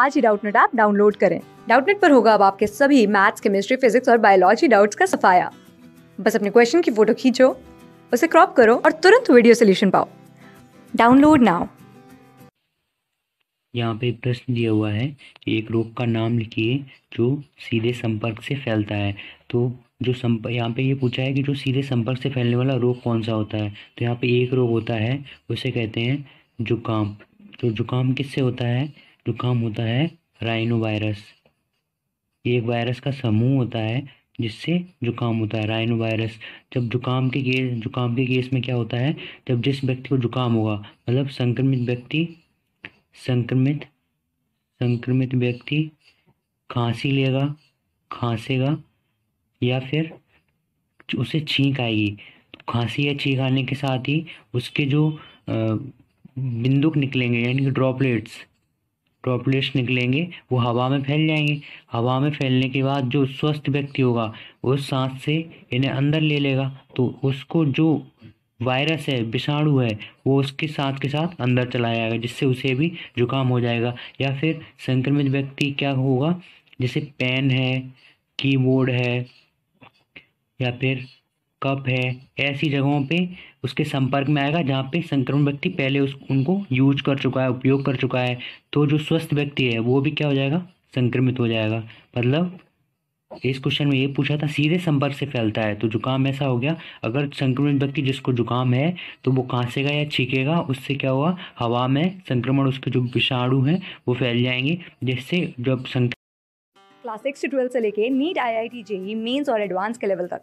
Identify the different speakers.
Speaker 1: आज ही Doubtnut app download करें डाउटनेट पर होगा अब आपके सभी मैथ्स केमिस्ट्री फिजिक्स और बायोलॉजी डाउट्स का सफाया बस अपने क्वेश्चन की फोटो खींचो उसे क्रॉप करो और तुरंत वीडियो सोल्यूशन पाओ डाउनलोड नाउ
Speaker 2: यहाँ पे प्रश्न दिया हुआ है कि एक रोग का नाम लिखिए जो सीधे संपर्क से फैलता है तो जो संपर्क यहाँ पे ये पूछा है कि जो सीधे संपर्क से फैलने वाला रोग कौन सा होता है तो यहाँ पे एक रोग होता है उसे कहते हैं जुकाम तो जुकाम किससे होता है जुकाम होता है राइनो वायरस ये एक वायरस का समूह होता है जिससे जुकाम होता है राइनो वायरस जब जुकाम के केस जुकाम के केस में क्या होता है जब जिस व्यक्ति को जुकाम होगा मतलब संक्रमित व्यक्ति संक्रमित संक्रमित व्यक्ति खांसी लेगा खांसेगा या फिर उसे छींक आएगी तो खांसी या छींक आने के साथ ही उसके जो बिंदुक निकलेंगे यानी कि ड्रॉपलेट्स ड्रॉपलेट्स निकलेंगे वो हवा में फैल जाएंगे हवा में फैलने के बाद जो स्वस्थ व्यक्ति होगा उस सांस से इन्हें अंदर ले लेगा तो उसको जो वायरस है विषाणु है वो उसके साथ के साथ अंदर चला जाएगा जिससे उसे भी जुकाम हो जाएगा या फिर संक्रमित व्यक्ति क्या होगा जैसे पेन है कीबोर्ड है या फिर कप है ऐसी जगहों पे उसके संपर्क में आएगा जहाँ पे संक्रमण व्यक्ति पहले उस उनको यूज कर चुका है उपयोग कर चुका है तो जो स्वस्थ व्यक्ति है वो भी क्या हो जाएगा संक्रमित हो जाएगा मतलब इस क्वेश्चन में ये पूछा था सीधे संपर्क से फैलता है तो जुकाम ऐसा हो गया अगर संक्रमित व्यक्ति जिसको जुकाम है तो वो खांसेगा या छीकेगा उससे क्या हुआ हवा में संक्रमण उसके जो विषाणु हैं वो फैल जाएंगे जिससे जब संक्रमण
Speaker 1: क्लास सिक्स से ट्वेल्व से लेके NEET I I T JEE mains और एडवांस के लेवल तक